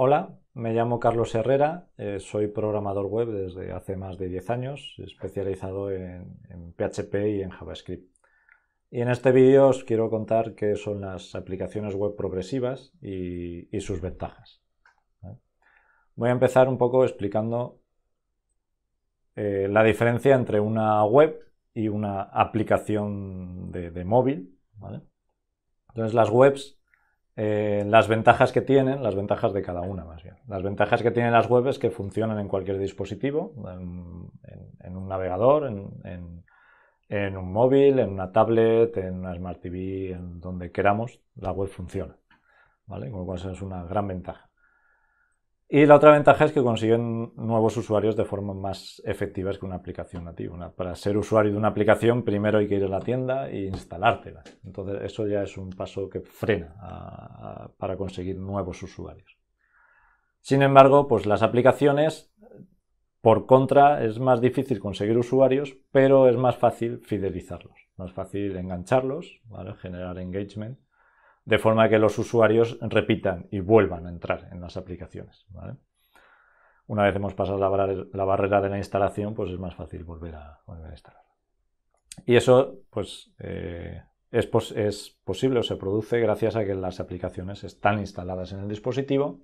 Hola, me llamo Carlos Herrera, eh, soy programador web desde hace más de 10 años, especializado en, PHP y en JavaScript. Y en este vídeo os quiero contar qué son las aplicaciones web progresivas y, sus ventajas. Voy a empezar un poco explicando eh, la diferencia entre una web y una aplicación de, móvil. Entonces las webs eh, las ventajas que tienen, las ventajas de cada una más bien. Las ventajas que tienen las webs es que funcionan en cualquier dispositivo, en, un navegador, en, un móvil, en una tablet, en una Smart TV, en donde queramos, la web funciona. ¿vale? Con lo cual es una gran ventaja. Y la otra ventaja es que consiguen nuevos usuarios de forma más efectiva que una aplicación nativa. para ser usuario de una aplicación, primero hay que ir a la tienda e instalártela. Entonces, eso ya es un paso que frena para conseguir nuevos usuarios. Sin embargo, pues las aplicaciones, por contra, es más difícil conseguir usuarios, pero es más fácil fidelizarlos, más fácil engancharlos, generar engagement de forma que los usuarios repitan y vuelvan a entrar en las aplicaciones. Una vez hemos pasado la, barrera de la instalación, pues es más fácil volver a, volver a instalar. Y eso, pues, eh, es, es posible o se produce gracias a que las aplicaciones están instaladas en el dispositivo,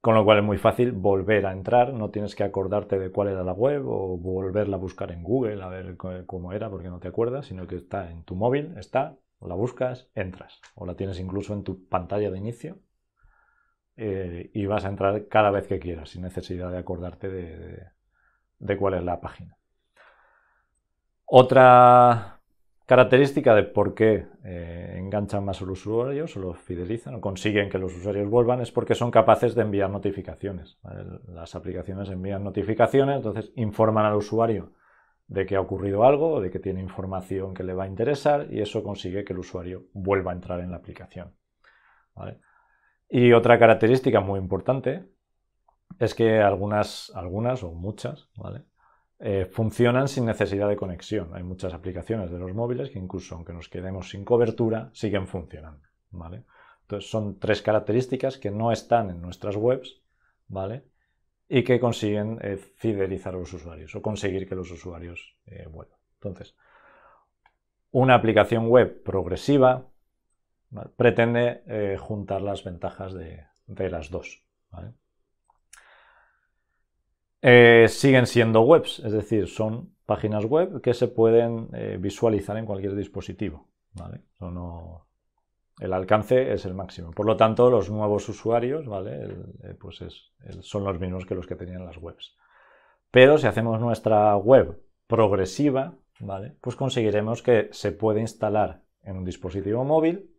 con lo cual es muy fácil volver a entrar, no tienes que acordarte de cuál era la web o volverla a buscar en Google a ver cómo era porque no te acuerdas, sino que está en tu móvil, está, la buscas, entras. O la tienes incluso en tu pantalla de inicio eh, y vas a entrar cada vez que quieras, sin necesidad de acordarte de, cuál es la página. Otra característica de por qué eh, enganchan más los usuarios o los fidelizan o consiguen que los usuarios vuelvan es porque son capaces de enviar notificaciones. Las aplicaciones envían notificaciones, entonces informan al usuario de que ha ocurrido algo de que tiene información que le va a interesar y eso consigue que el usuario vuelva a entrar en la aplicación. ¿Vale? Y otra característica muy importante es que algunas, algunas o muchas, ¿vale? Eh, funcionan sin necesidad de conexión. Hay muchas aplicaciones de los móviles que incluso aunque nos quedemos sin cobertura, siguen funcionando. ¿vale? Entonces son tres características que no están en nuestras webs, ¿vale? y que consiguen eh, fidelizar a los usuarios o conseguir que los usuarios eh, vuelvan. Entonces, una aplicación web progresiva pretende eh, juntar las ventajas de, las dos. siguen siendo webs, es decir, son páginas web que se pueden visualizar en cualquier dispositivo el alcance es el máximo. Por lo tanto, los nuevos usuarios, ¿vale? Eh, pues son los mismos que los que tenían las webs. Pero si hacemos nuestra web progresiva, ¿vale? Pues conseguiremos que se pueda instalar en un dispositivo móvil,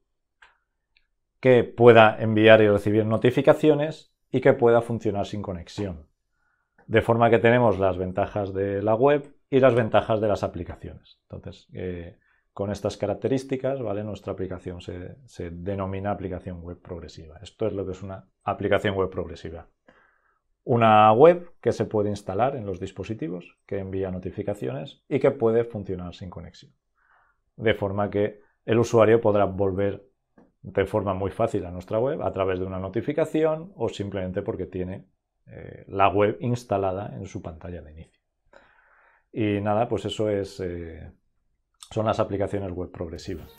que pueda enviar y recibir notificaciones y que pueda funcionar sin conexión. De forma que tenemos las ventajas de la web y las ventajas de las aplicaciones. Entonces, eh, con estas características, ¿vale? Nuestra aplicación se, denomina aplicación web progresiva. Esto es lo que es una aplicación web progresiva. Una web que se puede instalar en los dispositivos, que envía notificaciones y que puede funcionar sin conexión. De forma que el usuario podrá volver de forma muy fácil a nuestra web a través de una notificación o simplemente porque tiene eh, la web instalada en su pantalla de inicio. Y nada, pues eso es eh, son las aplicaciones web progresivas.